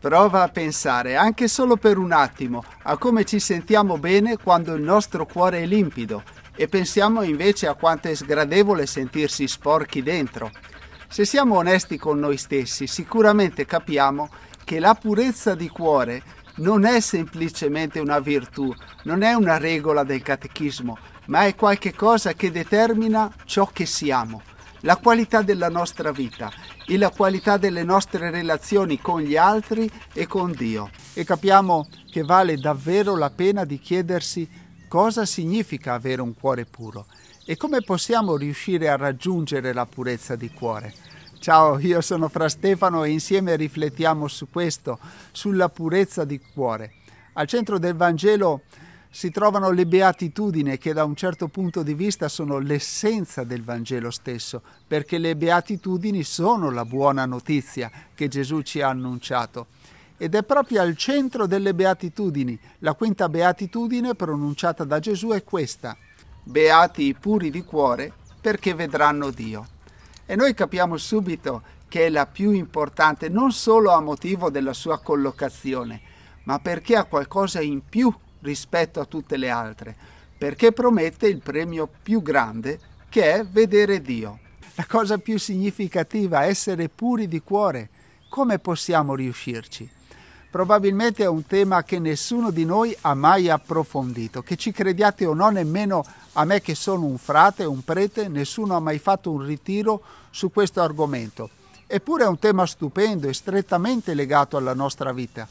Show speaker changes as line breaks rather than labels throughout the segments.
Prova a pensare anche solo per un attimo a come ci sentiamo bene quando il nostro cuore è limpido e pensiamo invece a quanto è sgradevole sentirsi sporchi dentro. Se siamo onesti con noi stessi, sicuramente capiamo che la purezza di cuore non è semplicemente una virtù, non è una regola del catechismo, ma è qualcosa che determina ciò che siamo la qualità della nostra vita e la qualità delle nostre relazioni con gli altri e con Dio. E capiamo che vale davvero la pena di chiedersi cosa significa avere un cuore puro e come possiamo riuscire a raggiungere la purezza di cuore. Ciao, io sono Fra Stefano e insieme riflettiamo su questo, sulla purezza di cuore. Al centro del Vangelo si trovano le beatitudini che da un certo punto di vista sono l'essenza del Vangelo stesso, perché le beatitudini sono la buona notizia che Gesù ci ha annunciato. Ed è proprio al centro delle beatitudini. La quinta beatitudine pronunciata da Gesù è questa. Beati i puri di cuore perché vedranno Dio. E noi capiamo subito che è la più importante non solo a motivo della sua collocazione, ma perché ha qualcosa in più rispetto a tutte le altre, perché promette il premio più grande che è vedere Dio. La cosa più significativa è essere puri di cuore. Come possiamo riuscirci? Probabilmente è un tema che nessuno di noi ha mai approfondito, che ci crediate o no, nemmeno a me che sono un frate, un prete, nessuno ha mai fatto un ritiro su questo argomento. Eppure è un tema stupendo e strettamente legato alla nostra vita.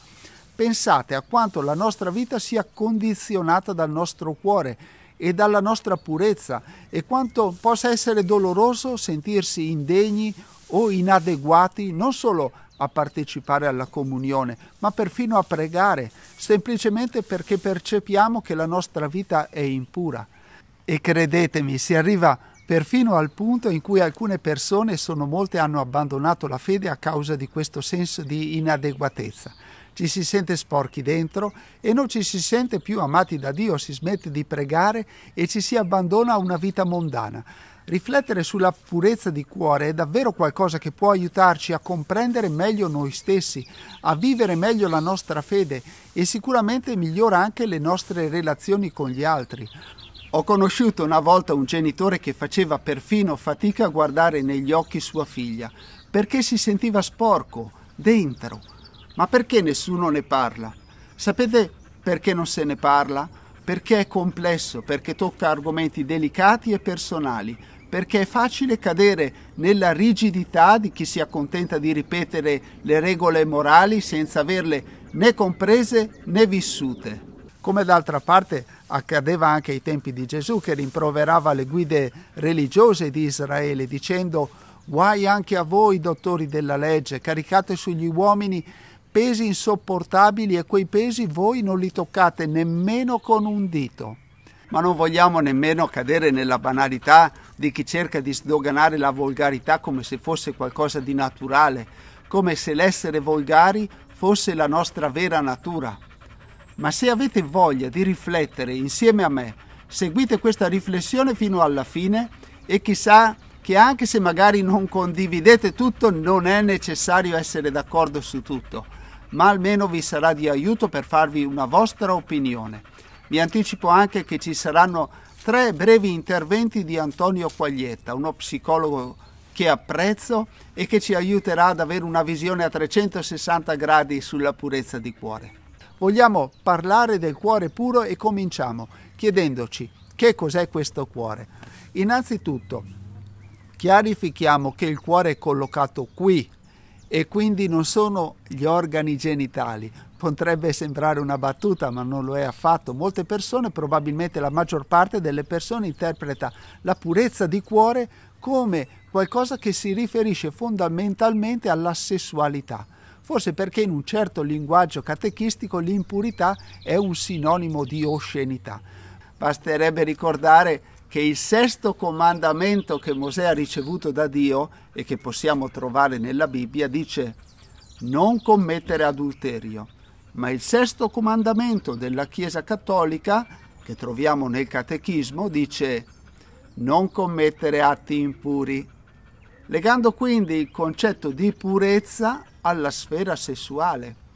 Pensate a quanto la nostra vita sia condizionata dal nostro cuore e dalla nostra purezza e quanto possa essere doloroso sentirsi indegni o inadeguati non solo a partecipare alla comunione, ma perfino a pregare, semplicemente perché percepiamo che la nostra vita è impura. E credetemi, si arriva perfino al punto in cui alcune persone, sono molte, hanno abbandonato la fede a causa di questo senso di inadeguatezza ci si sente sporchi dentro e non ci si sente più amati da Dio, si smette di pregare e ci si abbandona a una vita mondana. Riflettere sulla purezza di cuore è davvero qualcosa che può aiutarci a comprendere meglio noi stessi, a vivere meglio la nostra fede e sicuramente migliora anche le nostre relazioni con gli altri. Ho conosciuto una volta un genitore che faceva perfino fatica a guardare negli occhi sua figlia perché si sentiva sporco, dentro, ma perché nessuno ne parla? Sapete perché non se ne parla? Perché è complesso, perché tocca argomenti delicati e personali, perché è facile cadere nella rigidità di chi si accontenta di ripetere le regole morali senza averle né comprese né vissute. Come d'altra parte accadeva anche ai tempi di Gesù che rimproverava le guide religiose di Israele dicendo guai anche a voi dottori della legge, caricate sugli uomini pesi insopportabili e quei pesi voi non li toccate nemmeno con un dito. Ma non vogliamo nemmeno cadere nella banalità di chi cerca di sdoganare la volgarità come se fosse qualcosa di naturale, come se l'essere volgari fosse la nostra vera natura. Ma se avete voglia di riflettere insieme a me, seguite questa riflessione fino alla fine e chissà che anche se magari non condividete tutto, non è necessario essere d'accordo su tutto ma almeno vi sarà di aiuto per farvi una vostra opinione. Vi anticipo anche che ci saranno tre brevi interventi di Antonio Quaglietta, uno psicologo che apprezzo e che ci aiuterà ad avere una visione a 360 gradi sulla purezza di cuore. Vogliamo parlare del cuore puro e cominciamo chiedendoci che cos'è questo cuore. Innanzitutto, chiarifichiamo che il cuore è collocato qui, e quindi non sono gli organi genitali. Potrebbe sembrare una battuta, ma non lo è affatto. Molte persone, probabilmente la maggior parte delle persone, interpreta la purezza di cuore come qualcosa che si riferisce fondamentalmente alla sessualità. Forse perché in un certo linguaggio catechistico l'impurità è un sinonimo di oscenità. Basterebbe ricordare che il sesto comandamento che Mosè ha ricevuto da Dio e che possiamo trovare nella Bibbia dice non commettere adulterio. Ma il sesto comandamento della Chiesa Cattolica, che troviamo nel Catechismo, dice non commettere atti impuri, legando quindi il concetto di purezza alla sfera sessuale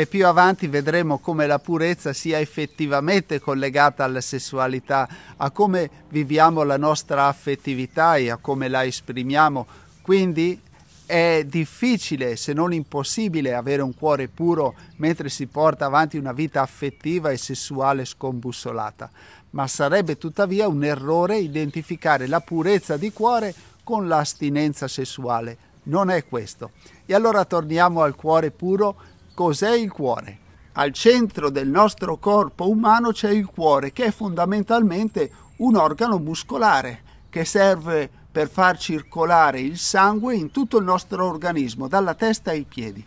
e più avanti vedremo come la purezza sia effettivamente collegata alla sessualità, a come viviamo la nostra affettività e a come la esprimiamo. Quindi è difficile, se non impossibile, avere un cuore puro mentre si porta avanti una vita affettiva e sessuale scombussolata, ma sarebbe tuttavia un errore identificare la purezza di cuore con l'astinenza sessuale. Non è questo. E allora torniamo al cuore puro cos'è il cuore. Al centro del nostro corpo umano c'è il cuore, che è fondamentalmente un organo muscolare che serve per far circolare il sangue in tutto il nostro organismo, dalla testa ai piedi.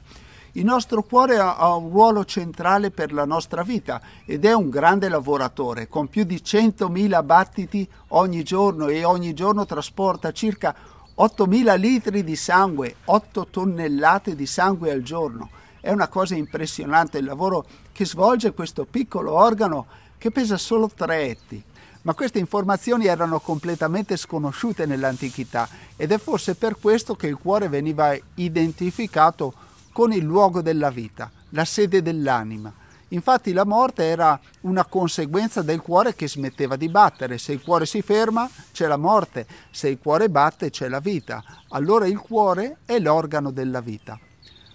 Il nostro cuore ha un ruolo centrale per la nostra vita ed è un grande lavoratore, con più di 100.000 battiti ogni giorno e ogni giorno trasporta circa 8.000 litri di sangue, 8 tonnellate di sangue al giorno. È una cosa impressionante il lavoro che svolge questo piccolo organo che pesa solo tre etti. Ma queste informazioni erano completamente sconosciute nell'antichità ed è forse per questo che il cuore veniva identificato con il luogo della vita, la sede dell'anima. Infatti la morte era una conseguenza del cuore che smetteva di battere. Se il cuore si ferma c'è la morte, se il cuore batte c'è la vita. Allora il cuore è l'organo della vita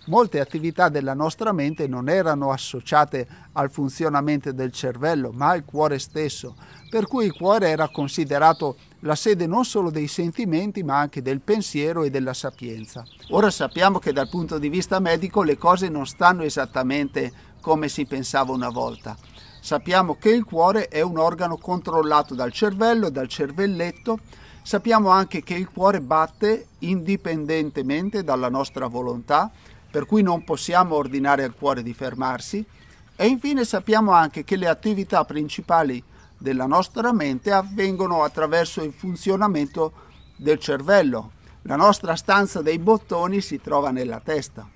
molte attività della nostra mente non erano associate al funzionamento del cervello, ma al cuore stesso, per cui il cuore era considerato la sede non solo dei sentimenti, ma anche del pensiero e della sapienza. Ora sappiamo che dal punto di vista medico le cose non stanno esattamente come si pensava una volta. Sappiamo che il cuore è un organo controllato dal cervello, dal cervelletto, Sappiamo anche che il cuore batte indipendentemente dalla nostra volontà per cui non possiamo ordinare al cuore di fermarsi e infine sappiamo anche che le attività principali della nostra mente avvengono attraverso il funzionamento del cervello. La nostra stanza dei bottoni si trova nella testa.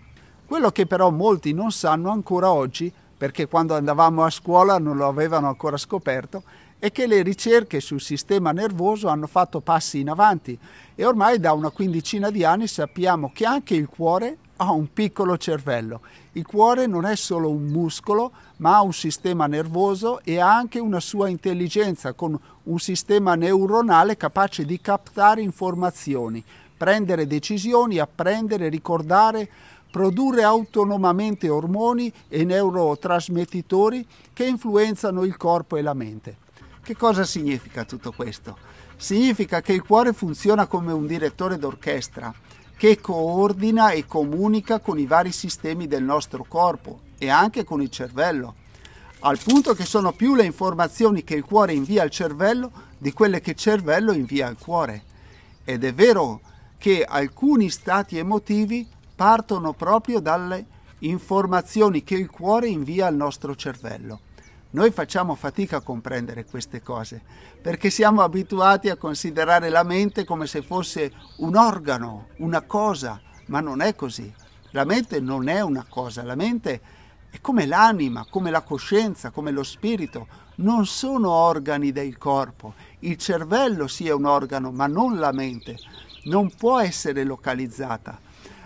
Quello che però molti non sanno ancora oggi, perché quando andavamo a scuola non lo avevano ancora scoperto, è che le ricerche sul sistema nervoso hanno fatto passi in avanti e ormai da una quindicina di anni sappiamo che anche il cuore ha un piccolo cervello. Il cuore non è solo un muscolo, ma ha un sistema nervoso e ha anche una sua intelligenza con un sistema neuronale capace di captare informazioni, prendere decisioni, apprendere, ricordare, produrre autonomamente ormoni e neurotrasmettitori che influenzano il corpo e la mente. Che cosa significa tutto questo? Significa che il cuore funziona come un direttore d'orchestra che coordina e comunica con i vari sistemi del nostro corpo e anche con il cervello, al punto che sono più le informazioni che il cuore invia al cervello di quelle che il cervello invia al cuore. Ed è vero che alcuni stati emotivi partono proprio dalle informazioni che il cuore invia al nostro cervello. Noi facciamo fatica a comprendere queste cose perché siamo abituati a considerare la mente come se fosse un organo, una cosa, ma non è così. La mente non è una cosa, la mente è come l'anima, come la coscienza, come lo spirito, non sono organi del corpo. Il cervello sia sì, un organo, ma non la mente. Non può essere localizzata.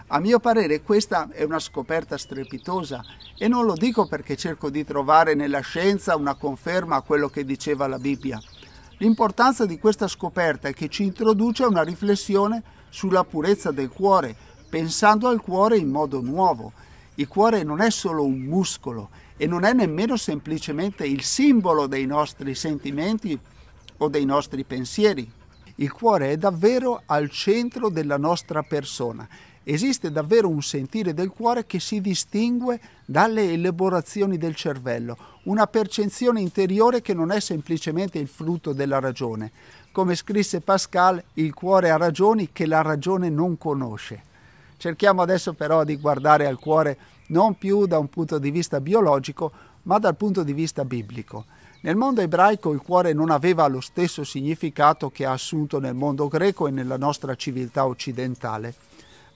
A mio parere questa è una scoperta strepitosa e non lo dico perché cerco di trovare nella scienza una conferma a quello che diceva la Bibbia. L'importanza di questa scoperta è che ci introduce a una riflessione sulla purezza del cuore, pensando al cuore in modo nuovo. Il cuore non è solo un muscolo e non è nemmeno semplicemente il simbolo dei nostri sentimenti o dei nostri pensieri. Il cuore è davvero al centro della nostra persona esiste davvero un sentire del cuore che si distingue dalle elaborazioni del cervello, una percezione interiore che non è semplicemente il frutto della ragione. Come scrisse Pascal, il cuore ha ragioni che la ragione non conosce. Cerchiamo adesso però di guardare al cuore non più da un punto di vista biologico, ma dal punto di vista biblico. Nel mondo ebraico il cuore non aveva lo stesso significato che ha assunto nel mondo greco e nella nostra civiltà occidentale.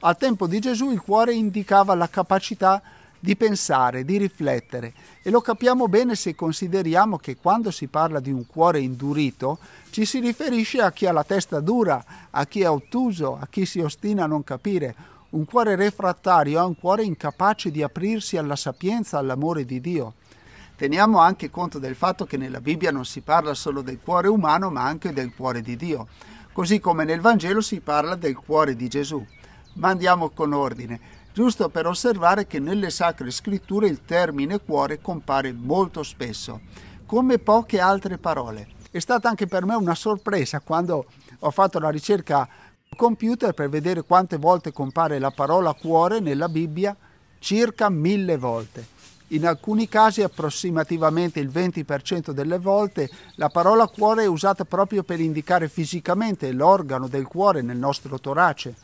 Al tempo di Gesù il cuore indicava la capacità di pensare, di riflettere e lo capiamo bene se consideriamo che quando si parla di un cuore indurito ci si riferisce a chi ha la testa dura, a chi è ottuso, a chi si ostina a non capire. Un cuore refrattario è un cuore incapace di aprirsi alla sapienza, all'amore di Dio. Teniamo anche conto del fatto che nella Bibbia non si parla solo del cuore umano ma anche del cuore di Dio, così come nel Vangelo si parla del cuore di Gesù ma andiamo con ordine. Giusto per osservare che nelle sacre scritture il termine cuore compare molto spesso, come poche altre parole. È stata anche per me una sorpresa quando ho fatto la ricerca computer per vedere quante volte compare la parola cuore nella Bibbia, circa mille volte. In alcuni casi approssimativamente il 20% delle volte la parola cuore è usata proprio per indicare fisicamente l'organo del cuore nel nostro torace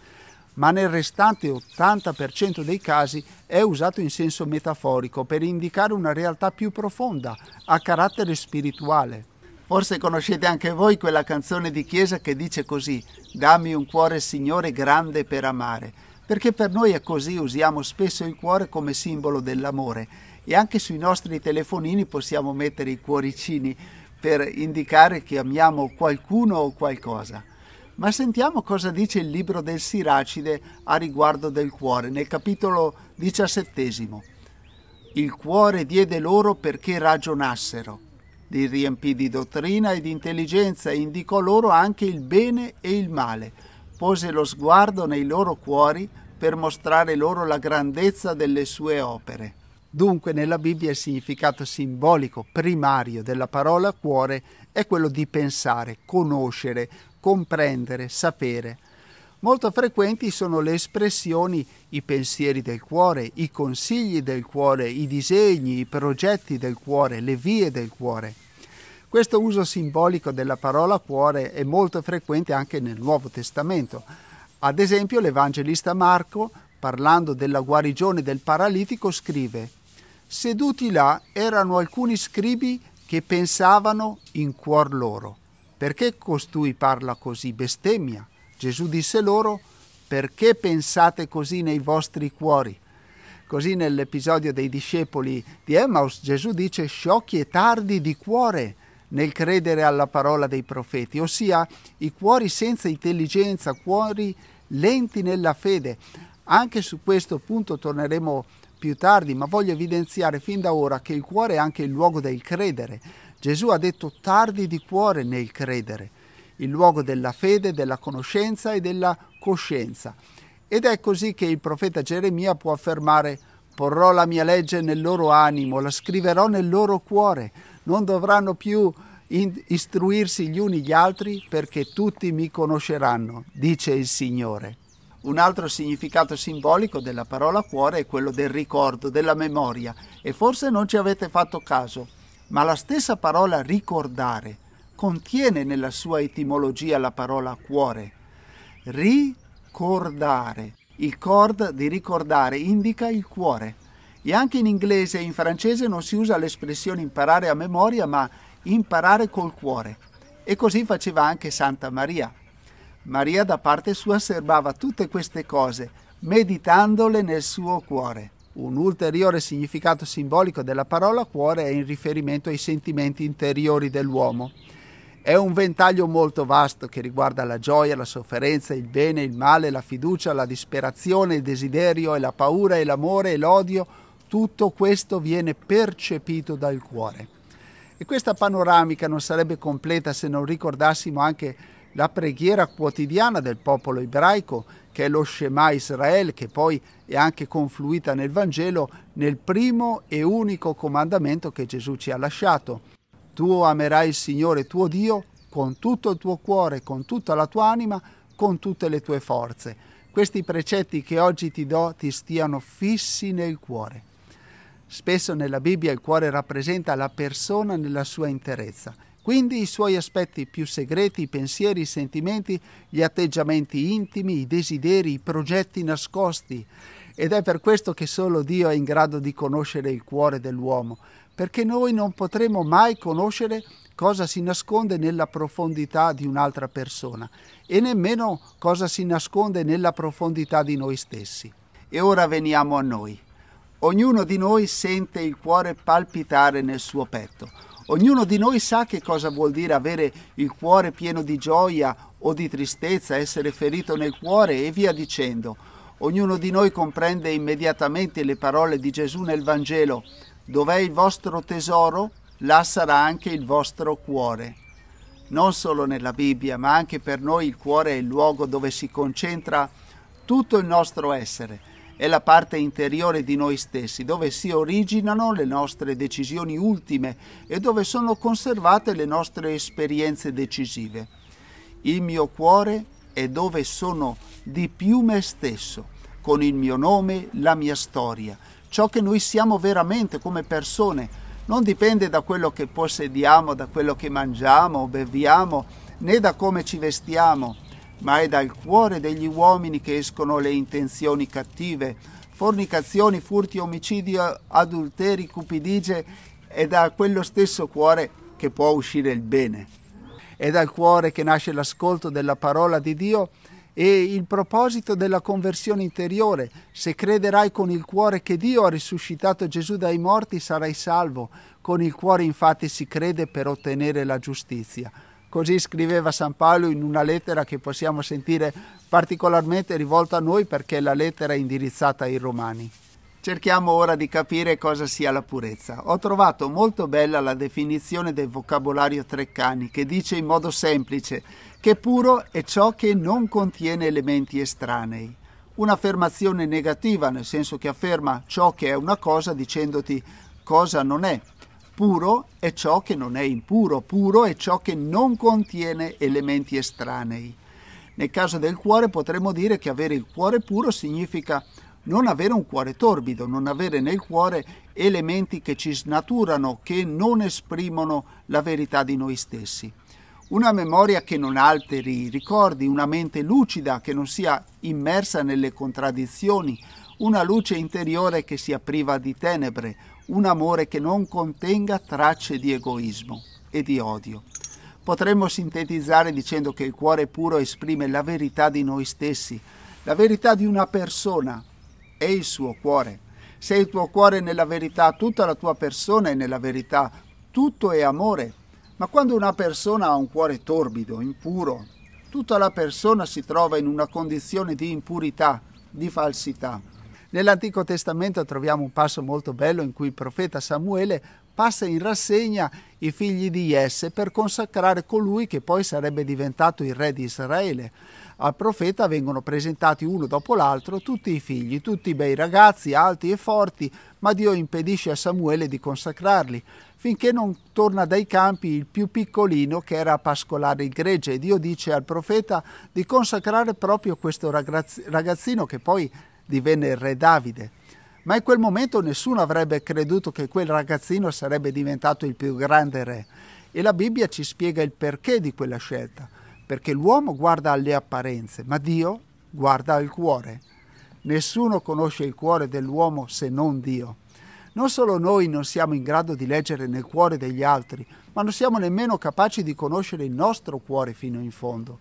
ma nel restante 80% dei casi è usato in senso metaforico per indicare una realtà più profonda, a carattere spirituale. Forse conoscete anche voi quella canzone di chiesa che dice così, dammi un cuore Signore grande per amare, perché per noi è così, usiamo spesso il cuore come simbolo dell'amore e anche sui nostri telefonini possiamo mettere i cuoricini per indicare che amiamo qualcuno o qualcosa. Ma sentiamo cosa dice il libro del Siracide a riguardo del cuore, nel capitolo diciassettesimo. Il cuore diede loro perché ragionassero. Li riempì di dottrina e di intelligenza e indicò loro anche il bene e il male. Pose lo sguardo nei loro cuori per mostrare loro la grandezza delle sue opere. Dunque nella Bibbia il significato simbolico primario della parola cuore è quello di pensare, conoscere, comprendere, sapere. Molto frequenti sono le espressioni, i pensieri del cuore, i consigli del cuore, i disegni, i progetti del cuore, le vie del cuore. Questo uso simbolico della parola cuore è molto frequente anche nel Nuovo Testamento. Ad esempio l'Evangelista Marco, parlando della guarigione del paralitico, scrive Seduti là erano alcuni scribi che pensavano in cuor loro perché costui parla così? Bestemmia. Gesù disse loro, perché pensate così nei vostri cuori? Così nell'episodio dei discepoli di Emmaus Gesù dice sciocchi e tardi di cuore nel credere alla parola dei profeti, ossia i cuori senza intelligenza, cuori lenti nella fede. Anche su questo punto torneremo più tardi, ma voglio evidenziare fin da ora che il cuore è anche il luogo del credere Gesù ha detto tardi di cuore nel credere, il luogo della fede, della conoscenza e della coscienza. Ed è così che il profeta Geremia può affermare porrò la mia legge nel loro animo, la scriverò nel loro cuore, non dovranno più istruirsi gli uni gli altri perché tutti mi conosceranno, dice il Signore. Un altro significato simbolico della parola cuore è quello del ricordo, della memoria e forse non ci avete fatto caso ma la stessa parola ricordare contiene nella sua etimologia la parola cuore. Ricordare. Il cord di ricordare indica il cuore. E anche in inglese e in francese non si usa l'espressione imparare a memoria, ma imparare col cuore. E così faceva anche Santa Maria. Maria da parte sua serbava tutte queste cose, meditandole nel suo cuore. Un ulteriore significato simbolico della parola cuore è in riferimento ai sentimenti interiori dell'uomo. È un ventaglio molto vasto che riguarda la gioia, la sofferenza, il bene, il male, la fiducia, la disperazione, il desiderio e la paura e l'amore e l'odio. Tutto questo viene percepito dal cuore. E questa panoramica non sarebbe completa se non ricordassimo anche la preghiera quotidiana del popolo ebraico che è lo Shema Israel, che poi è anche confluita nel Vangelo, nel primo e unico comandamento che Gesù ci ha lasciato. Tu amerai il Signore tuo Dio con tutto il tuo cuore, con tutta la tua anima, con tutte le tue forze. Questi precetti che oggi ti do ti stiano fissi nel cuore. Spesso nella Bibbia il cuore rappresenta la persona nella sua interezza quindi i suoi aspetti più segreti, i pensieri, i sentimenti, gli atteggiamenti intimi, i desideri, i progetti nascosti. Ed è per questo che solo Dio è in grado di conoscere il cuore dell'uomo, perché noi non potremo mai conoscere cosa si nasconde nella profondità di un'altra persona e nemmeno cosa si nasconde nella profondità di noi stessi. E ora veniamo a noi. Ognuno di noi sente il cuore palpitare nel suo petto. Ognuno di noi sa che cosa vuol dire avere il cuore pieno di gioia o di tristezza, essere ferito nel cuore e via dicendo. Ognuno di noi comprende immediatamente le parole di Gesù nel Vangelo. Dov'è il vostro tesoro? Là sarà anche il vostro cuore. Non solo nella Bibbia, ma anche per noi il cuore è il luogo dove si concentra tutto il nostro essere è la parte interiore di noi stessi, dove si originano le nostre decisioni ultime e dove sono conservate le nostre esperienze decisive. Il mio cuore è dove sono di più me stesso, con il mio nome, la mia storia, ciò che noi siamo veramente come persone. Non dipende da quello che possediamo, da quello che mangiamo, beviamo, né da come ci vestiamo ma è dal cuore degli uomini che escono le intenzioni cattive, fornicazioni, furti, omicidi, adulteri, cupidigie, è da quello stesso cuore che può uscire il bene. È dal cuore che nasce l'ascolto della parola di Dio e il proposito della conversione interiore. Se crederai con il cuore che Dio ha risuscitato Gesù dai morti, sarai salvo. Con il cuore infatti si crede per ottenere la giustizia Così scriveva San Paolo in una lettera che possiamo sentire particolarmente rivolta a noi perché la lettera è indirizzata ai Romani. Cerchiamo ora di capire cosa sia la purezza. Ho trovato molto bella la definizione del vocabolario Treccani che dice in modo semplice che puro è ciò che non contiene elementi estranei. Un'affermazione negativa, nel senso che afferma ciò che è una cosa dicendoti cosa non è, Puro è ciò che non è impuro, puro è ciò che non contiene elementi estranei. Nel caso del cuore potremmo dire che avere il cuore puro significa non avere un cuore torbido, non avere nel cuore elementi che ci snaturano, che non esprimono la verità di noi stessi. Una memoria che non alteri i ricordi, una mente lucida che non sia immersa nelle contraddizioni, una luce interiore che sia priva di tenebre, un amore che non contenga tracce di egoismo e di odio. Potremmo sintetizzare dicendo che il cuore puro esprime la verità di noi stessi, la verità di una persona è il suo cuore. Se il tuo cuore è nella verità, tutta la tua persona è nella verità, tutto è amore. Ma quando una persona ha un cuore torbido, impuro, tutta la persona si trova in una condizione di impurità, di falsità. Nell'Antico Testamento troviamo un passo molto bello in cui il profeta Samuele passa in rassegna i figli di Jesse per consacrare colui che poi sarebbe diventato il re di Israele. Al profeta vengono presentati uno dopo l'altro tutti i figli, tutti bei ragazzi, alti e forti, ma Dio impedisce a Samuele di consacrarli, finché non torna dai campi il più piccolino che era a pascolare il gregge e Dio dice al profeta di consacrare proprio questo ragazzino che poi divenne il re Davide. Ma in quel momento nessuno avrebbe creduto che quel ragazzino sarebbe diventato il più grande re. E la Bibbia ci spiega il perché di quella scelta. Perché l'uomo guarda alle apparenze, ma Dio guarda al cuore. Nessuno conosce il cuore dell'uomo se non Dio. Non solo noi non siamo in grado di leggere nel cuore degli altri, ma non siamo nemmeno capaci di conoscere il nostro cuore fino in fondo.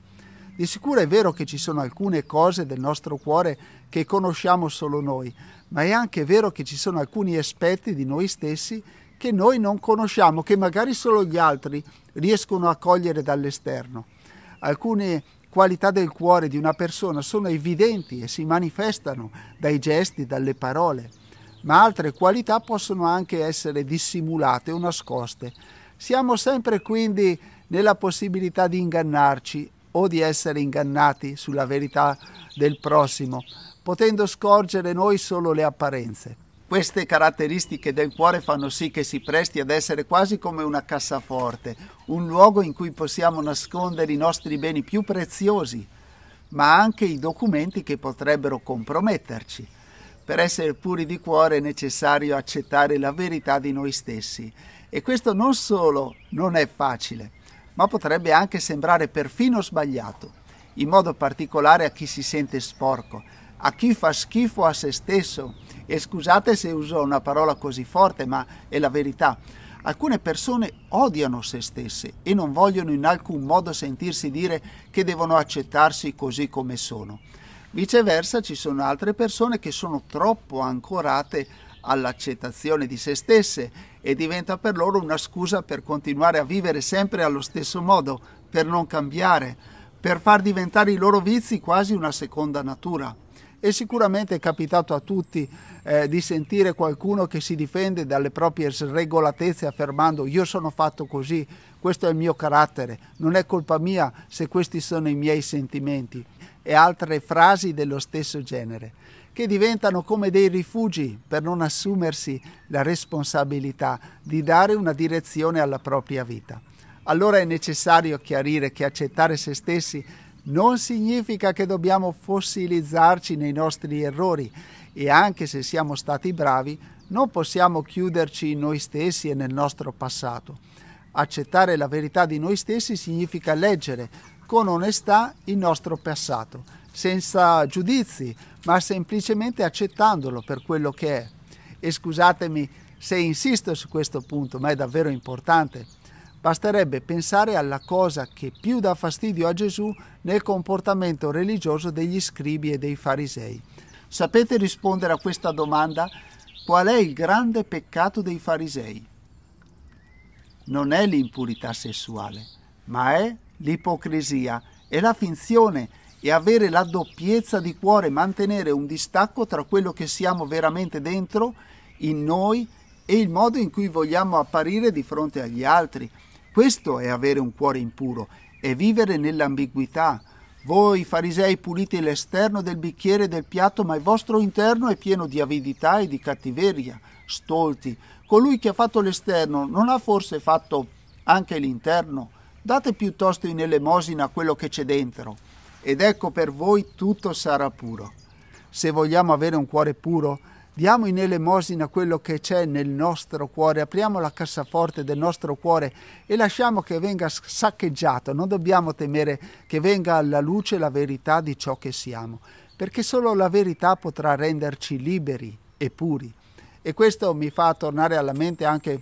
Di sicuro è vero che ci sono alcune cose del nostro cuore che conosciamo solo noi, ma è anche vero che ci sono alcuni aspetti di noi stessi che noi non conosciamo, che magari solo gli altri riescono a cogliere dall'esterno. Alcune qualità del cuore di una persona sono evidenti e si manifestano dai gesti, dalle parole, ma altre qualità possono anche essere dissimulate o nascoste. Siamo sempre quindi nella possibilità di ingannarci o di essere ingannati sulla verità del prossimo, potendo scorgere noi solo le apparenze. Queste caratteristiche del cuore fanno sì che si presti ad essere quasi come una cassaforte, un luogo in cui possiamo nascondere i nostri beni più preziosi, ma anche i documenti che potrebbero comprometterci. Per essere puri di cuore è necessario accettare la verità di noi stessi e questo non solo non è facile, ma potrebbe anche sembrare perfino sbagliato, in modo particolare a chi si sente sporco, a chi fa schifo a se stesso. E scusate se uso una parola così forte, ma è la verità. Alcune persone odiano se stesse e non vogliono in alcun modo sentirsi dire che devono accettarsi così come sono. Viceversa ci sono altre persone che sono troppo ancorate all'accettazione di se stesse e diventa per loro una scusa per continuare a vivere sempre allo stesso modo, per non cambiare, per far diventare i loro vizi quasi una seconda natura. E sicuramente è capitato a tutti eh, di sentire qualcuno che si difende dalle proprie sregolatezze affermando io sono fatto così, questo è il mio carattere, non è colpa mia se questi sono i miei sentimenti e altre frasi dello stesso genere che diventano come dei rifugi per non assumersi la responsabilità di dare una direzione alla propria vita. Allora è necessario chiarire che accettare se stessi non significa che dobbiamo fossilizzarci nei nostri errori e anche se siamo stati bravi, non possiamo chiuderci in noi stessi e nel nostro passato. Accettare la verità di noi stessi significa leggere con onestà il nostro passato senza giudizi, ma semplicemente accettandolo per quello che è. E scusatemi se insisto su questo punto, ma è davvero importante. Basterebbe pensare alla cosa che più dà fastidio a Gesù nel comportamento religioso degli scribi e dei farisei. Sapete rispondere a questa domanda? Qual è il grande peccato dei farisei? Non è l'impurità sessuale, ma è l'ipocrisia e la finzione e avere la doppiezza di cuore, mantenere un distacco tra quello che siamo veramente dentro, in noi, e il modo in cui vogliamo apparire di fronte agli altri. Questo è avere un cuore impuro, è vivere nell'ambiguità. Voi farisei pulite l'esterno del bicchiere e del piatto, ma il vostro interno è pieno di avidità e di cattiveria. Stolti, colui che ha fatto l'esterno non ha forse fatto anche l'interno? Date piuttosto in elemosina quello che c'è dentro ed ecco per voi tutto sarà puro. Se vogliamo avere un cuore puro, diamo in elemosina quello che c'è nel nostro cuore, apriamo la cassaforte del nostro cuore e lasciamo che venga saccheggiato, non dobbiamo temere che venga alla luce la verità di ciò che siamo, perché solo la verità potrà renderci liberi e puri. E questo mi fa tornare alla mente anche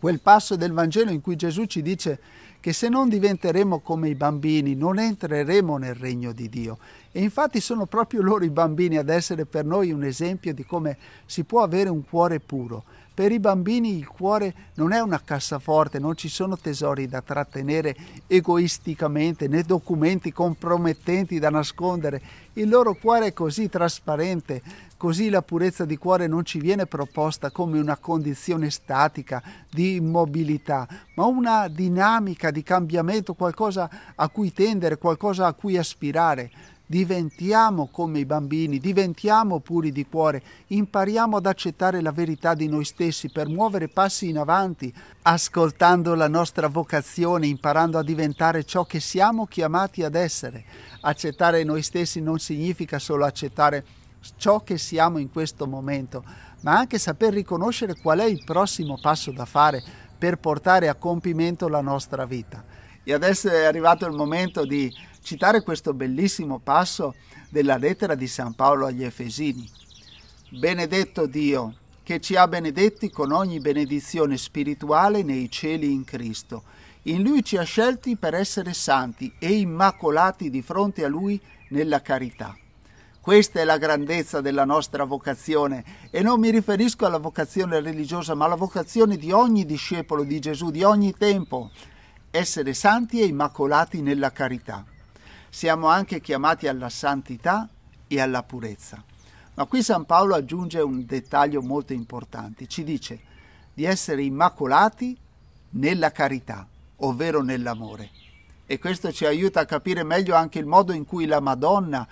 quel passo del Vangelo in cui Gesù ci dice che se non diventeremo come i bambini non entreremo nel regno di Dio. E infatti sono proprio loro i bambini ad essere per noi un esempio di come si può avere un cuore puro. Per i bambini il cuore non è una cassaforte, non ci sono tesori da trattenere egoisticamente né documenti compromettenti da nascondere. Il loro cuore è così trasparente, Così la purezza di cuore non ci viene proposta come una condizione statica di immobilità, ma una dinamica di cambiamento, qualcosa a cui tendere, qualcosa a cui aspirare. Diventiamo come i bambini, diventiamo puri di cuore, impariamo ad accettare la verità di noi stessi per muovere passi in avanti, ascoltando la nostra vocazione, imparando a diventare ciò che siamo chiamati ad essere. Accettare noi stessi non significa solo accettare ciò che siamo in questo momento, ma anche saper riconoscere qual è il prossimo passo da fare per portare a compimento la nostra vita. E adesso è arrivato il momento di citare questo bellissimo passo della lettera di San Paolo agli Efesini. Benedetto Dio, che ci ha benedetti con ogni benedizione spirituale nei cieli in Cristo. In Lui ci ha scelti per essere santi e immacolati di fronte a Lui nella carità. Questa è la grandezza della nostra vocazione e non mi riferisco alla vocazione religiosa, ma alla vocazione di ogni discepolo di Gesù, di ogni tempo, essere santi e immacolati nella carità. Siamo anche chiamati alla santità e alla purezza. Ma qui San Paolo aggiunge un dettaglio molto importante, ci dice di essere immacolati nella carità, ovvero nell'amore. E questo ci aiuta a capire meglio anche il modo in cui la Madonna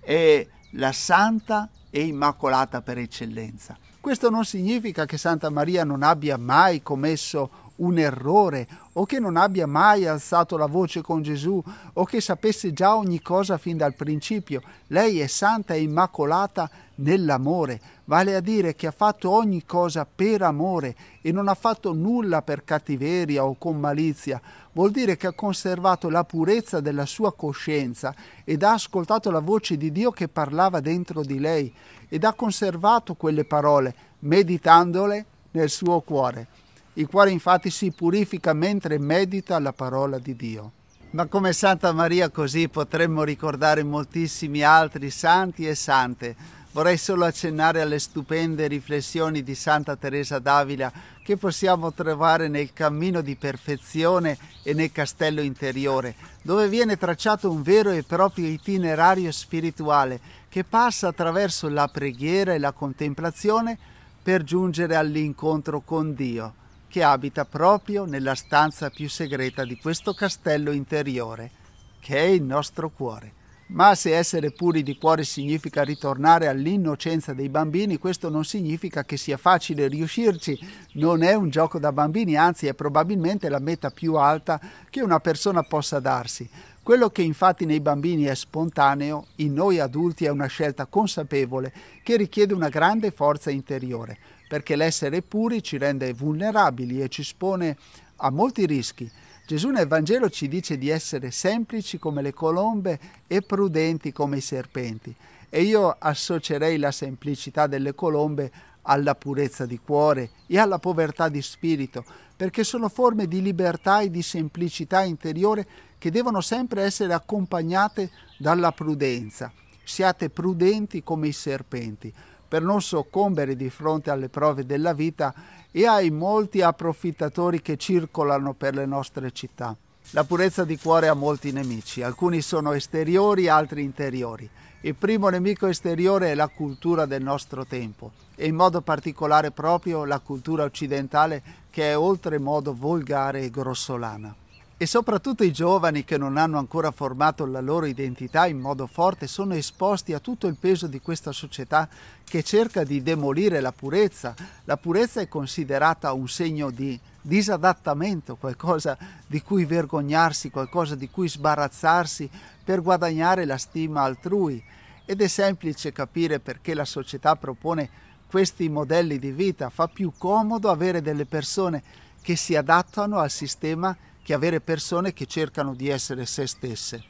è la santa e immacolata per eccellenza. Questo non significa che Santa Maria non abbia mai commesso un errore o che non abbia mai alzato la voce con Gesù o che sapesse già ogni cosa fin dal principio. Lei è santa e immacolata nell'amore, vale a dire che ha fatto ogni cosa per amore e non ha fatto nulla per cattiveria o con malizia. Vuol dire che ha conservato la purezza della sua coscienza ed ha ascoltato la voce di Dio che parlava dentro di lei ed ha conservato quelle parole, meditandole nel suo cuore il cuore infatti si purifica mentre medita la parola di Dio. Ma come Santa Maria così potremmo ricordare moltissimi altri santi e sante. Vorrei solo accennare alle stupende riflessioni di Santa Teresa d'Avila che possiamo trovare nel cammino di perfezione e nel castello interiore, dove viene tracciato un vero e proprio itinerario spirituale che passa attraverso la preghiera e la contemplazione per giungere all'incontro con Dio che abita proprio nella stanza più segreta di questo castello interiore, che è il nostro cuore. Ma se essere puri di cuore significa ritornare all'innocenza dei bambini, questo non significa che sia facile riuscirci, non è un gioco da bambini, anzi è probabilmente la meta più alta che una persona possa darsi. Quello che infatti nei bambini è spontaneo, in noi adulti è una scelta consapevole che richiede una grande forza interiore perché l'essere puri ci rende vulnerabili e ci espone a molti rischi. Gesù nel Vangelo ci dice di essere semplici come le colombe e prudenti come i serpenti e io associerei la semplicità delle colombe alla purezza di cuore e alla povertà di spirito, perché sono forme di libertà e di semplicità interiore che devono sempre essere accompagnate dalla prudenza. Siate prudenti come i serpenti per non soccombere di fronte alle prove della vita e ai molti approfittatori che circolano per le nostre città. La purezza di cuore ha molti nemici, alcuni sono esteriori, altri interiori. Il primo nemico esteriore è la cultura del nostro tempo e in modo particolare proprio la cultura occidentale che è oltremodo volgare e grossolana e soprattutto i giovani che non hanno ancora formato la loro identità in modo forte sono esposti a tutto il peso di questa società che cerca di demolire la purezza. La purezza è considerata un segno di disadattamento, qualcosa di cui vergognarsi, qualcosa di cui sbarazzarsi per guadagnare la stima altrui. Ed è semplice capire perché la società propone questi modelli di vita. Fa più comodo avere delle persone che si adattano al sistema che avere persone che cercano di essere se stesse.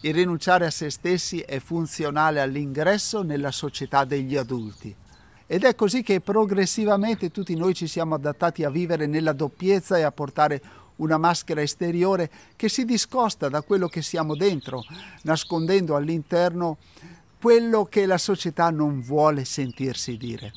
Il rinunciare a se stessi è funzionale all'ingresso nella società degli adulti. Ed è così che progressivamente tutti noi ci siamo adattati a vivere nella doppiezza e a portare una maschera esteriore che si discosta da quello che siamo dentro, nascondendo all'interno quello che la società non vuole sentirsi dire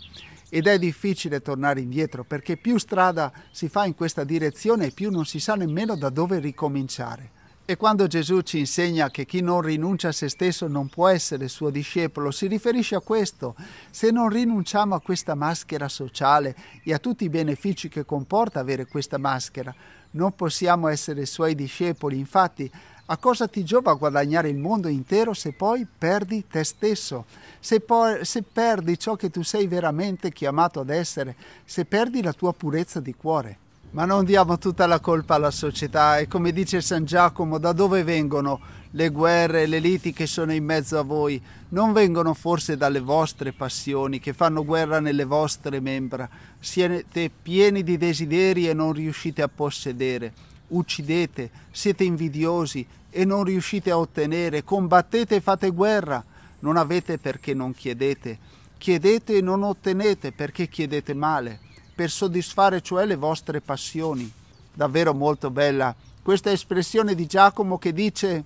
ed è difficile tornare indietro perché più strada si fa in questa direzione più non si sa nemmeno da dove ricominciare. E quando Gesù ci insegna che chi non rinuncia a se stesso non può essere suo discepolo, si riferisce a questo. Se non rinunciamo a questa maschera sociale e a tutti i benefici che comporta avere questa maschera, non possiamo essere suoi discepoli. Infatti, a cosa ti giova guadagnare il mondo intero se poi perdi te stesso, se, poi, se perdi ciò che tu sei veramente chiamato ad essere, se perdi la tua purezza di cuore? Ma non diamo tutta la colpa alla società e come dice San Giacomo, da dove vengono le guerre e le liti che sono in mezzo a voi? Non vengono forse dalle vostre passioni che fanno guerra nelle vostre membra? Siete pieni di desideri e non riuscite a possedere uccidete, siete invidiosi e non riuscite a ottenere, combattete e fate guerra, non avete perché non chiedete, chiedete e non ottenete perché chiedete male, per soddisfare cioè le vostre passioni. Davvero molto bella questa espressione di Giacomo che dice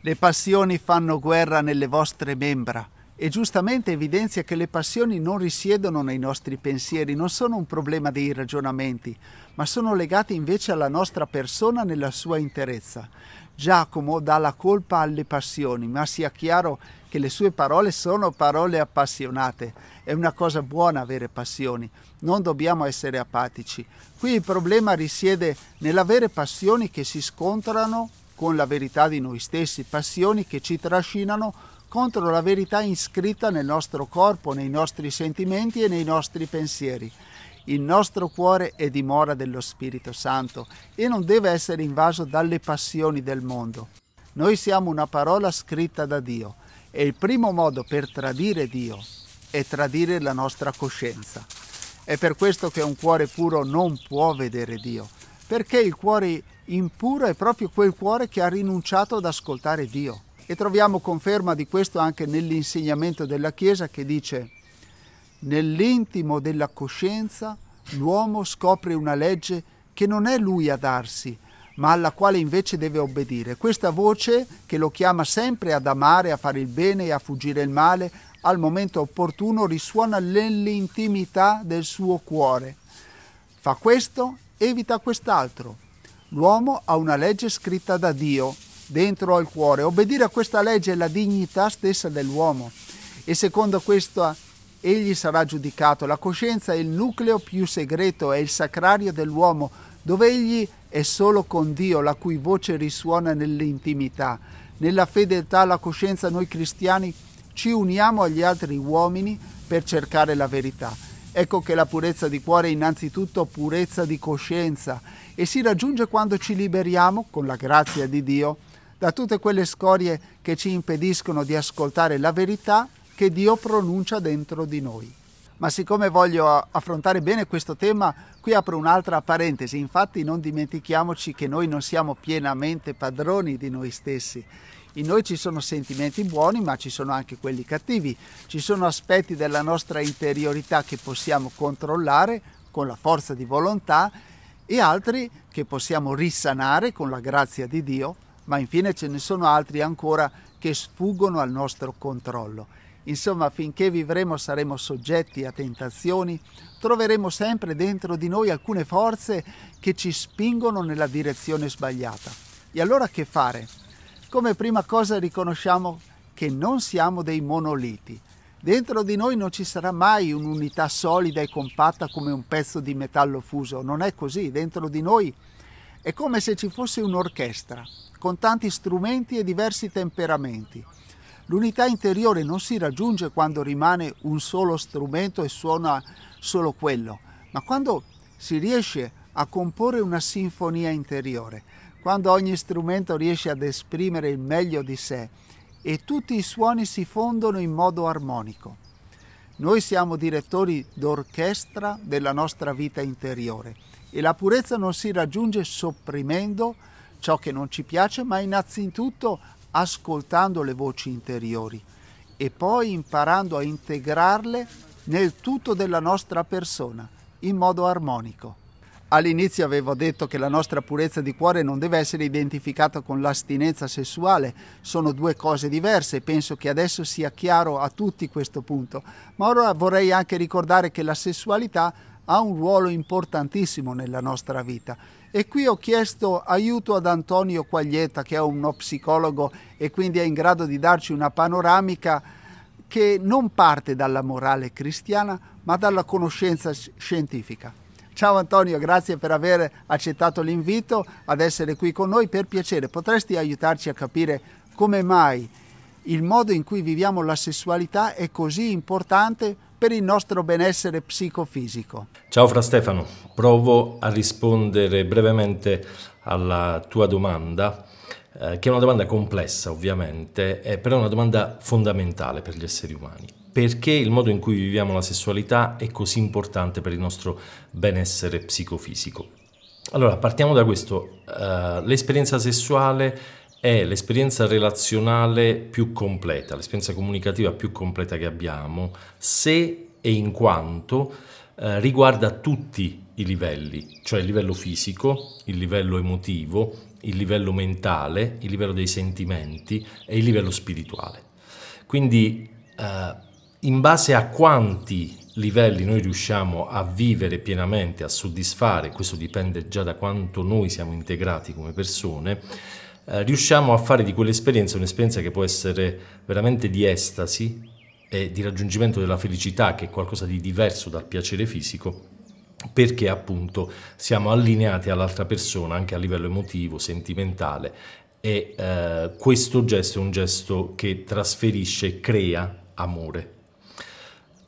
le passioni fanno guerra nelle vostre membra e giustamente evidenzia che le passioni non risiedono nei nostri pensieri, non sono un problema dei ragionamenti, ma sono legate invece alla nostra persona nella sua interezza. Giacomo dà la colpa alle passioni, ma sia chiaro che le sue parole sono parole appassionate. È una cosa buona avere passioni, non dobbiamo essere apatici. Qui il problema risiede nell'avere passioni che si scontrano con la verità di noi stessi, passioni che ci trascinano contro la verità iscritta nel nostro corpo, nei nostri sentimenti e nei nostri pensieri. Il nostro cuore è dimora dello Spirito Santo e non deve essere invaso dalle passioni del mondo. Noi siamo una parola scritta da Dio e il primo modo per tradire Dio è tradire la nostra coscienza. È per questo che un cuore puro non può vedere Dio, perché il cuore impuro è proprio quel cuore che ha rinunciato ad ascoltare Dio. E troviamo conferma di questo anche nell'insegnamento della Chiesa che dice nell'intimo della coscienza l'uomo scopre una legge che non è lui a darsi, ma alla quale invece deve obbedire. Questa voce che lo chiama sempre ad amare, a fare il bene e a fuggire il male, al momento opportuno risuona nell'intimità del suo cuore. Fa questo, evita quest'altro. L'uomo ha una legge scritta da Dio dentro al cuore. Obbedire a questa legge è la dignità stessa dell'uomo e secondo questa egli sarà giudicato. La coscienza è il nucleo più segreto, è il sacrario dell'uomo, dove egli è solo con Dio, la cui voce risuona nell'intimità. Nella fedeltà alla coscienza noi cristiani ci uniamo agli altri uomini per cercare la verità. Ecco che la purezza di cuore è innanzitutto purezza di coscienza e si raggiunge quando ci liberiamo, con la grazia di Dio, da tutte quelle scorie che ci impediscono di ascoltare la verità che Dio pronuncia dentro di noi. Ma siccome voglio affrontare bene questo tema, qui apro un'altra parentesi. Infatti non dimentichiamoci che noi non siamo pienamente padroni di noi stessi. In noi ci sono sentimenti buoni, ma ci sono anche quelli cattivi. Ci sono aspetti della nostra interiorità che possiamo controllare con la forza di volontà e altri che possiamo risanare con la grazia di Dio ma infine ce ne sono altri ancora che sfuggono al nostro controllo. Insomma, finché vivremo saremo soggetti a tentazioni, troveremo sempre dentro di noi alcune forze che ci spingono nella direzione sbagliata. E allora che fare? Come prima cosa riconosciamo che non siamo dei monoliti. Dentro di noi non ci sarà mai un'unità solida e compatta come un pezzo di metallo fuso, non è così, dentro di noi è come se ci fosse un'orchestra con tanti strumenti e diversi temperamenti. L'unità interiore non si raggiunge quando rimane un solo strumento e suona solo quello, ma quando si riesce a comporre una sinfonia interiore, quando ogni strumento riesce ad esprimere il meglio di sé e tutti i suoni si fondono in modo armonico. Noi siamo direttori d'orchestra della nostra vita interiore e la purezza non si raggiunge sopprimendo, ciò che non ci piace, ma innanzitutto ascoltando le voci interiori e poi imparando a integrarle nel tutto della nostra persona, in modo armonico. All'inizio avevo detto che la nostra purezza di cuore non deve essere identificata con l'astinenza sessuale, sono due cose diverse, penso che adesso sia chiaro a tutti questo punto, ma ora vorrei anche ricordare che la sessualità ha un ruolo importantissimo nella nostra vita e qui ho chiesto aiuto ad Antonio Quaglietta, che è uno psicologo e quindi è in grado di darci una panoramica che non parte dalla morale cristiana, ma dalla conoscenza scientifica. Ciao Antonio, grazie per aver accettato l'invito ad essere qui con noi. Per piacere, potresti aiutarci a capire come mai il modo in cui viviamo la sessualità è così importante per il nostro benessere psicofisico.
Ciao Fra Stefano, provo a rispondere brevemente alla tua domanda, eh, che è una domanda complessa ovviamente, eh, però è una domanda fondamentale per gli esseri umani. Perché il modo in cui viviamo la sessualità è così importante per il nostro benessere psicofisico? Allora, partiamo da questo. Uh, l'esperienza sessuale è l'esperienza relazionale più completa, l'esperienza comunicativa più completa che abbiamo, se e in quanto eh, riguarda tutti i livelli, cioè il livello fisico, il livello emotivo, il livello mentale, il livello dei sentimenti e il livello spirituale. Quindi eh, in base a quanti livelli noi riusciamo a vivere pienamente, a soddisfare, questo dipende già da quanto noi siamo integrati come persone, eh, riusciamo a fare di quell'esperienza un'esperienza che può essere veramente di estasi e di raggiungimento della felicità, che è qualcosa di diverso dal piacere fisico, perché appunto siamo allineati all'altra persona anche a livello emotivo, sentimentale e eh, questo gesto è un gesto che trasferisce e crea amore.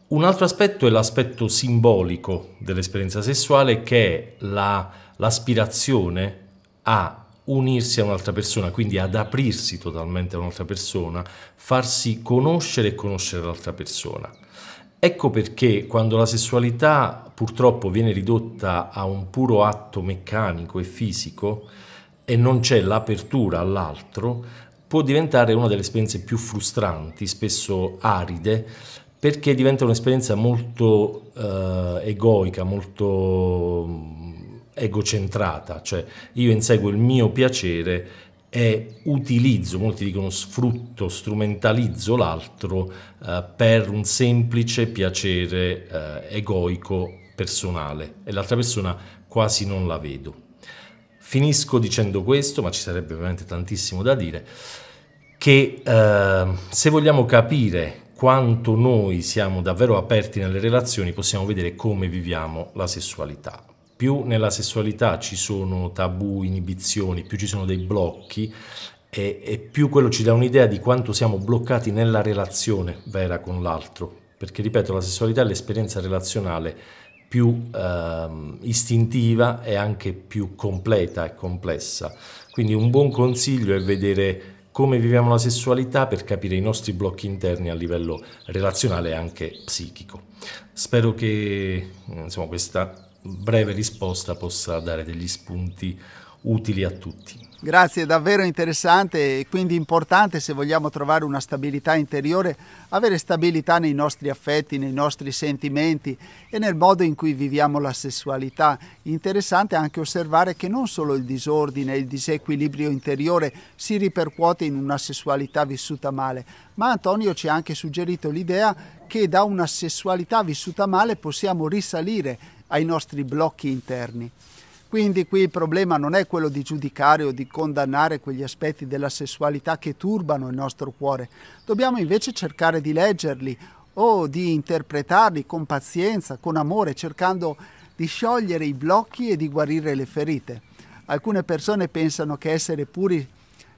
Un altro aspetto è l'aspetto simbolico dell'esperienza sessuale che è l'aspirazione a unirsi a un'altra persona, quindi ad aprirsi totalmente a un'altra persona, farsi conoscere e conoscere l'altra persona. Ecco perché quando la sessualità purtroppo viene ridotta a un puro atto meccanico e fisico e non c'è l'apertura all'altro, può diventare una delle esperienze più frustranti, spesso aride, perché diventa un'esperienza molto eh, egoica, molto egocentrata, cioè io inseguo il mio piacere e utilizzo, molti dicono sfrutto, strumentalizzo l'altro eh, per un semplice piacere eh, egoico personale e l'altra persona quasi non la vedo. Finisco dicendo questo, ma ci sarebbe veramente tantissimo da dire, che eh, se vogliamo capire quanto noi siamo davvero aperti nelle relazioni, possiamo vedere come viviamo la sessualità più nella sessualità ci sono tabù, inibizioni, più ci sono dei blocchi e, e più quello ci dà un'idea di quanto siamo bloccati nella relazione vera con l'altro. Perché, ripeto, la sessualità è l'esperienza relazionale più eh, istintiva e anche più completa e complessa. Quindi un buon consiglio è vedere come viviamo la sessualità per capire i nostri blocchi interni a livello relazionale e anche psichico. Spero che insomma, questa breve risposta possa dare degli spunti utili a tutti.
Grazie, davvero interessante e quindi importante se vogliamo trovare una stabilità interiore, avere stabilità nei nostri affetti, nei nostri sentimenti e nel modo in cui viviamo la sessualità. Interessante anche osservare che non solo il disordine, il disequilibrio interiore si ripercuote in una sessualità vissuta male, ma Antonio ci ha anche suggerito l'idea che da una sessualità vissuta male possiamo risalire ai nostri blocchi interni. Quindi qui il problema non è quello di giudicare o di condannare quegli aspetti della sessualità che turbano il nostro cuore, dobbiamo invece cercare di leggerli o di interpretarli con pazienza, con amore, cercando di sciogliere i blocchi e di guarire le ferite. Alcune persone pensano che essere puri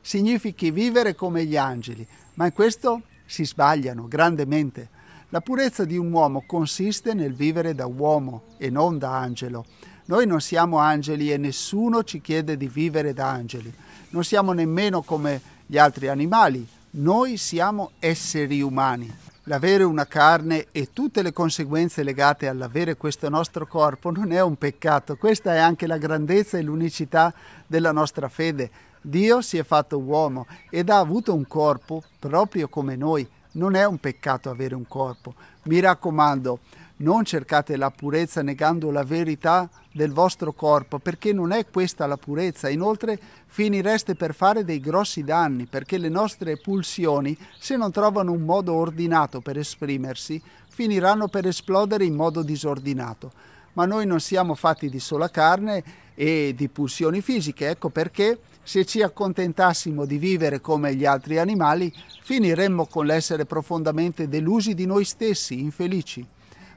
significhi vivere come gli angeli, ma in questo si sbagliano grandemente. La purezza di un uomo consiste nel vivere da uomo e non da angelo. Noi non siamo angeli e nessuno ci chiede di vivere da angeli. Non siamo nemmeno come gli altri animali. Noi siamo esseri umani. L'avere una carne e tutte le conseguenze legate all'avere questo nostro corpo non è un peccato. Questa è anche la grandezza e l'unicità della nostra fede. Dio si è fatto uomo ed ha avuto un corpo proprio come noi non è un peccato avere un corpo. Mi raccomando, non cercate la purezza negando la verità del vostro corpo, perché non è questa la purezza. Inoltre finireste per fare dei grossi danni, perché le nostre pulsioni, se non trovano un modo ordinato per esprimersi, finiranno per esplodere in modo disordinato. Ma noi non siamo fatti di sola carne e di pulsioni fisiche, ecco perché se ci accontentassimo di vivere come gli altri animali, finiremmo con l'essere profondamente delusi di noi stessi, infelici.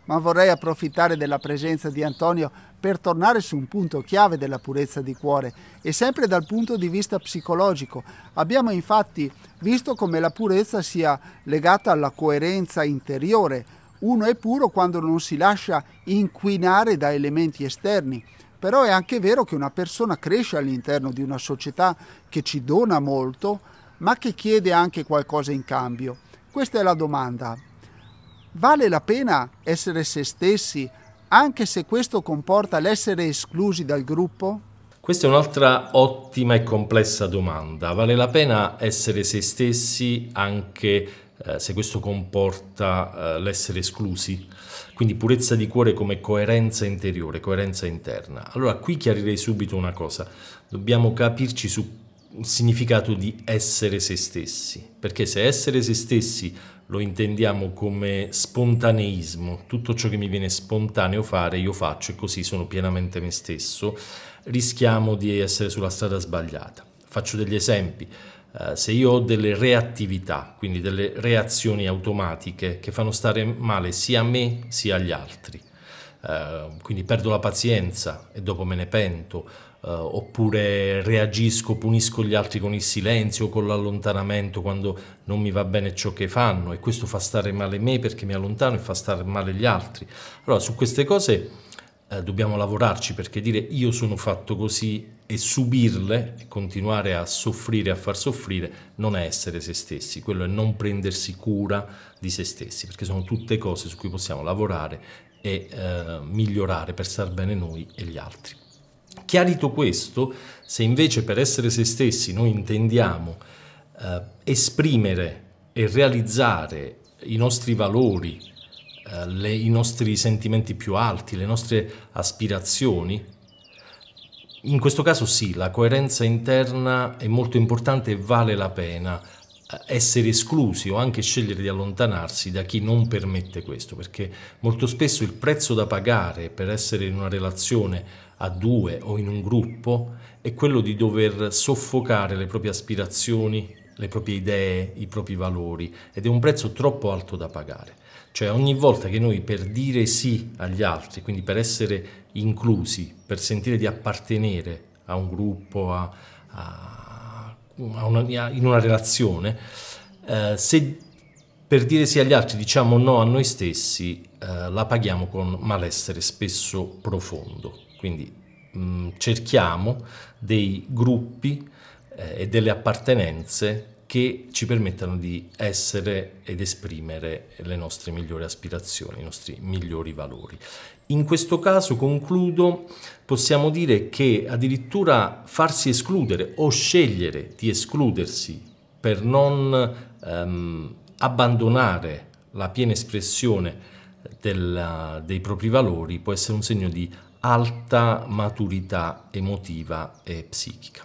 Ma vorrei approfittare della presenza di Antonio per tornare su un punto chiave della purezza di cuore e sempre dal punto di vista psicologico. Abbiamo infatti visto come la purezza sia legata alla coerenza interiore. Uno è puro quando non si lascia inquinare da elementi esterni però è anche vero che una persona cresce all'interno di una società che ci dona molto, ma che chiede anche qualcosa in cambio. Questa è la domanda. Vale la pena essere se stessi anche se questo comporta l'essere esclusi dal gruppo?
Questa è un'altra ottima e complessa domanda. Vale la pena essere se stessi anche eh, se questo comporta eh, l'essere esclusi? Quindi purezza di cuore come coerenza interiore, coerenza interna. Allora qui chiarirei subito una cosa, dobbiamo capirci sul significato di essere se stessi, perché se essere se stessi lo intendiamo come spontaneismo, tutto ciò che mi viene spontaneo fare io faccio e così sono pienamente me stesso, rischiamo di essere sulla strada sbagliata. Faccio degli esempi. Eh, se io ho delle reattività, quindi delle reazioni automatiche che fanno stare male sia a me sia agli altri, eh, quindi perdo la pazienza e dopo me ne pento, eh, oppure reagisco, punisco gli altri con il silenzio, con l'allontanamento quando non mi va bene ciò che fanno e questo fa stare male me perché mi allontano e fa stare male gli altri. Allora su queste cose dobbiamo lavorarci perché dire io sono fatto così e subirle continuare a soffrire, a far soffrire, non è essere se stessi, quello è non prendersi cura di se stessi, perché sono tutte cose su cui possiamo lavorare e eh, migliorare per star bene noi e gli altri. Chiarito questo, se invece per essere se stessi noi intendiamo eh, esprimere e realizzare i nostri valori, eh, le, i nostri sentimenti più alti, le nostre aspirazioni, in questo caso sì, la coerenza interna è molto importante e vale la pena eh, essere esclusi o anche scegliere di allontanarsi da chi non permette questo, perché molto spesso il prezzo da pagare per essere in una relazione a due o in un gruppo è quello di dover soffocare le proprie aspirazioni, le proprie idee, i propri valori ed è un prezzo troppo alto da pagare. Cioè ogni volta che noi per dire sì agli altri, quindi per essere inclusi, per sentire di appartenere a un gruppo, a, a, a una, in una relazione, eh, se per dire sì agli altri diciamo no a noi stessi, eh, la paghiamo con malessere spesso profondo. Quindi mh, mm, cerchiamo dei gruppi eh, e delle appartenenze che ci permettano di essere ed esprimere le nostre migliori aspirazioni, i nostri migliori valori. In questo caso, concludo, possiamo dire che addirittura farsi escludere o scegliere di escludersi per non ehm, abbandonare la piena espressione della, dei propri valori può essere un segno di alta maturità emotiva e psichica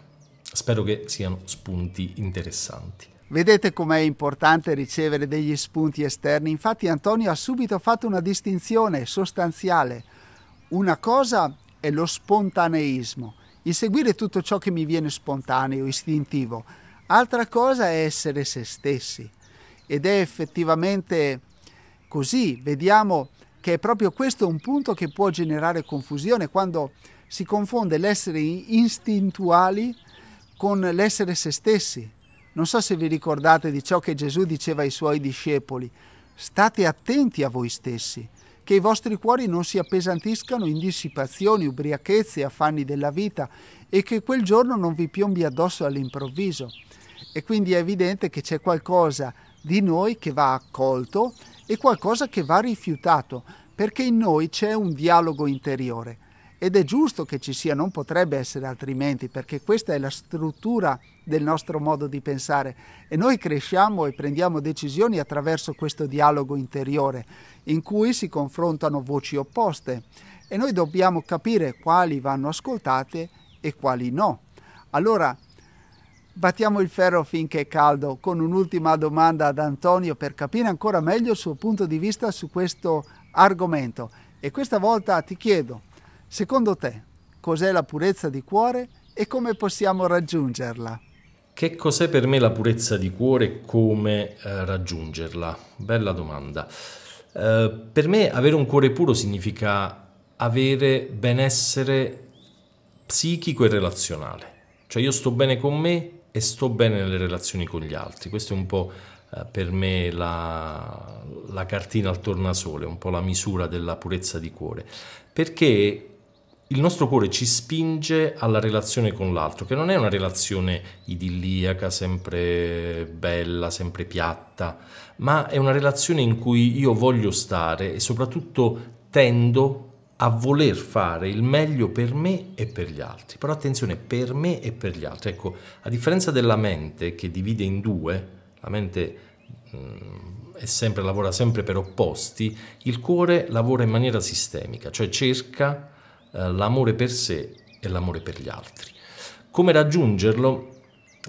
spero che siano spunti interessanti.
Vedete com'è importante ricevere degli spunti esterni, infatti Antonio ha subito fatto una distinzione sostanziale. Una cosa è lo spontaneismo, il seguire tutto ciò che mi viene spontaneo, istintivo. Altra cosa è essere se stessi. Ed è effettivamente così. Vediamo che è proprio questo un punto che può generare confusione quando si confonde l'essere istintuali con l'essere se stessi. Non so se vi ricordate di ciò che Gesù diceva ai suoi discepoli. State attenti a voi stessi, che i vostri cuori non si appesantiscano in dissipazioni, ubriachezze, affanni della vita e che quel giorno non vi piombi addosso all'improvviso. E quindi è evidente che c'è qualcosa di noi che va accolto e qualcosa che va rifiutato, perché in noi c'è un dialogo interiore ed è giusto che ci sia, non potrebbe essere altrimenti, perché questa è la struttura del nostro modo di pensare e noi cresciamo e prendiamo decisioni attraverso questo dialogo interiore in cui si confrontano voci opposte e noi dobbiamo capire quali vanno ascoltate e quali no. Allora, Battiamo il ferro finché è caldo con un'ultima domanda ad Antonio per capire ancora meglio il suo punto di vista su questo argomento. E questa volta ti chiedo, Secondo te, cos'è la purezza di cuore e come possiamo raggiungerla?
Che cos'è per me la purezza di cuore e come eh, raggiungerla? Bella domanda. Eh, per me avere un cuore puro significa avere benessere psichico e relazionale. Cioè io sto bene con me e sto bene nelle relazioni con gli altri. Questo è un po' eh, per me la, la cartina al tornasole, un po' la misura della purezza di cuore. Perché il nostro cuore ci spinge alla relazione con l'altro, che non è una relazione idilliaca, sempre bella, sempre piatta, ma è una relazione in cui io voglio stare e soprattutto tendo a voler fare il meglio per me e per gli altri. Però attenzione, per me e per gli altri. Ecco, a differenza della mente che divide in due, la mente mh, mm, sempre, lavora sempre per opposti, il cuore lavora in maniera sistemica, cioè cerca eh, l'amore per sé e l'amore per gli altri. Come raggiungerlo?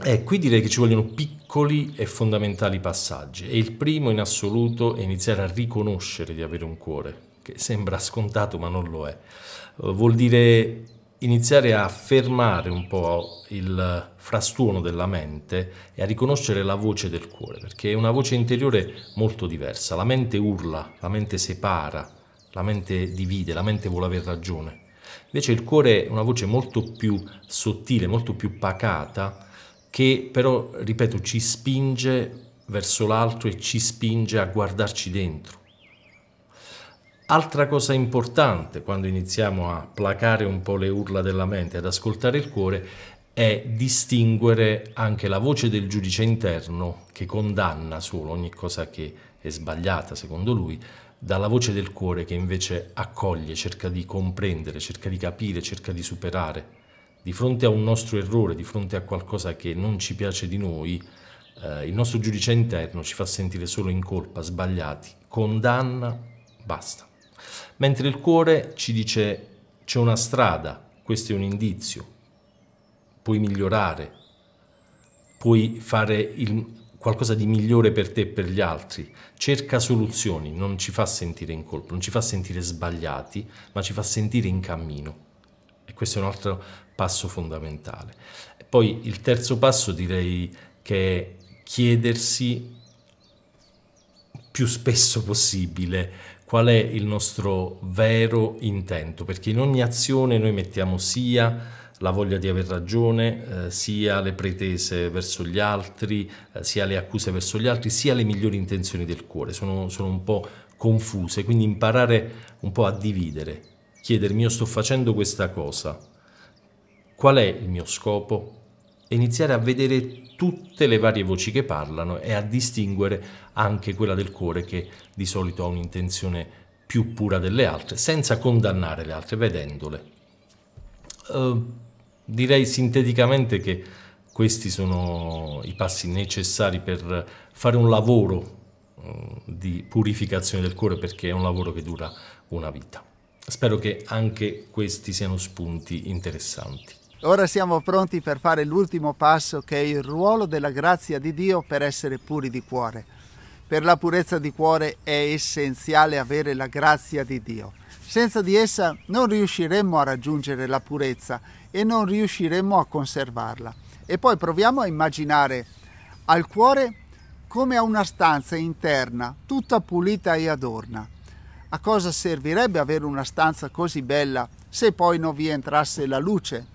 Eh, qui direi che ci vogliono piccoli e fondamentali passaggi e il primo in assoluto è iniziare a riconoscere di avere un cuore, che sembra scontato ma non lo è. Eh, vuol dire iniziare a fermare un po' il frastuono della mente e a riconoscere la voce del cuore, perché è una voce interiore molto diversa. La mente urla, la mente separa, la mente divide, la mente vuole avere ragione. Invece il cuore è una voce molto più sottile, molto più pacata, che però, ripeto, ci spinge verso l'alto e ci spinge a guardarci dentro. Altra cosa importante quando iniziamo a placare un po' le urla della mente, ad ascoltare il cuore, è distinguere anche la voce del giudice interno che condanna solo ogni cosa che è sbagliata secondo lui, dalla voce del cuore che invece accoglie, cerca di comprendere, cerca di capire, cerca di superare. Di fronte a un nostro errore, di fronte a qualcosa che non ci piace di noi, eh, il nostro giudice interno ci fa sentire solo in colpa, sbagliati, condanna, basta. Mentre il cuore ci dice c'è una strada, questo è un indizio, puoi migliorare, puoi fare il, qualcosa di migliore per te e per gli altri, cerca soluzioni, non ci fa sentire in colpo, non ci fa sentire sbagliati, ma ci fa sentire in cammino. E questo è un altro passo fondamentale. poi il terzo passo direi che è chiedersi più spesso possibile qual è il nostro vero intento, perché in ogni azione noi mettiamo sia la voglia di aver ragione, eh, sia le pretese verso gli altri, eh, sia le accuse verso gli altri, sia le migliori intenzioni del cuore. Sono, sono un po' confuse, quindi imparare un po' a dividere, chiedermi io sto facendo questa cosa, qual è il mio scopo? E iniziare a vedere tutte le varie voci che parlano e a distinguere anche quella del cuore che di solito ha un'intenzione più pura delle altre, senza condannare le altre, vedendole. Uh, direi sinteticamente che questi sono i passi necessari per fare un lavoro mm, di purificazione del cuore perché è un lavoro che dura una vita. Spero che anche questi siano spunti interessanti.
Ora siamo pronti per fare l'ultimo passo che è il ruolo della grazia di Dio per essere puri di cuore. Per la purezza di cuore è essenziale avere la grazia di Dio. Senza di essa non riusciremmo a raggiungere la purezza e non riusciremmo a conservarla. E poi proviamo a immaginare al cuore come a una stanza interna, tutta pulita e adorna. A cosa servirebbe avere una stanza così bella se poi non vi entrasse la luce?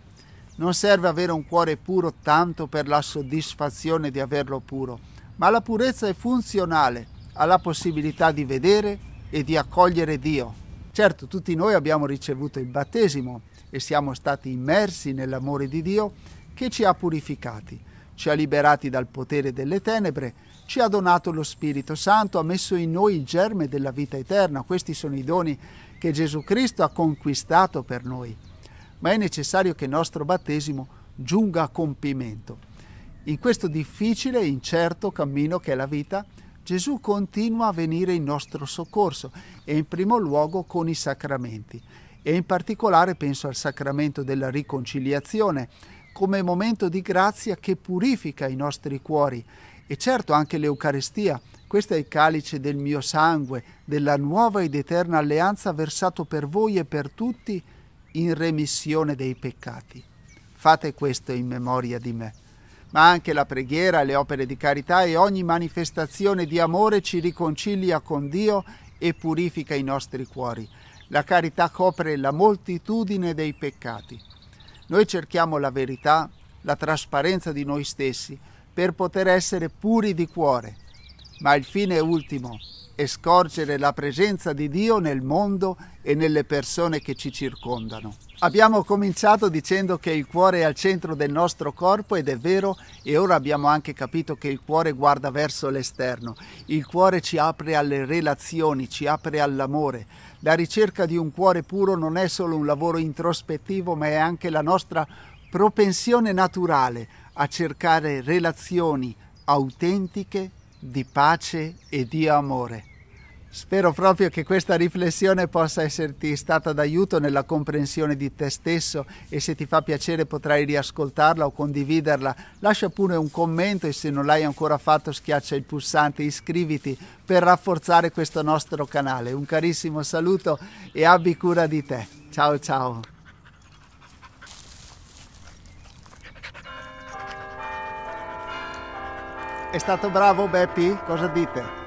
Non serve avere un cuore puro tanto per la soddisfazione di averlo puro, ma la purezza è funzionale alla possibilità di vedere e di accogliere Dio. Certo, tutti noi abbiamo ricevuto il battesimo, e siamo stati immersi nell'amore di Dio che ci ha purificati, ci ha liberati dal potere delle tenebre, ci ha donato lo Spirito Santo, ha messo in noi il germe della vita eterna. Questi sono i doni che Gesù Cristo ha conquistato per noi. Ma è necessario che il nostro battesimo giunga a compimento. In questo difficile e incerto cammino che è la vita, Gesù continua a venire in nostro soccorso e in primo luogo con i sacramenti e in particolare penso al sacramento della riconciliazione come momento di grazia che purifica i nostri cuori e certo anche l'Eucaristia. Questo è il calice del mio sangue, della nuova ed eterna alleanza versato per voi e per tutti in remissione dei peccati. Fate questo in memoria di me. Ma anche la preghiera, le opere di carità e ogni manifestazione di amore ci riconcilia con Dio e purifica i nostri cuori. La carità copre la moltitudine dei peccati. Noi cerchiamo la verità, la trasparenza di noi stessi per poter essere puri di cuore, ma il fine ultimo è scorgere la presenza di Dio nel mondo e nelle persone che ci circondano. Abbiamo cominciato dicendo che il cuore è al centro del nostro corpo ed è vero e ora abbiamo anche capito che il cuore guarda verso l'esterno. Il cuore ci apre alle relazioni, ci apre all'amore, la ricerca di un cuore puro non è solo un lavoro introspettivo, ma è anche la nostra propensione naturale a cercare relazioni autentiche di pace e di amore. Spero proprio che questa riflessione possa esserti stata d'aiuto nella comprensione di te stesso e se ti fa piacere potrai riascoltarla o condividerla. Lascia pure un commento e se non l'hai ancora fatto schiaccia il pulsante iscriviti per rafforzare questo nostro canale. Un carissimo saluto e abbi cura di te. Ciao ciao. È stato bravo Beppi? Cosa dite?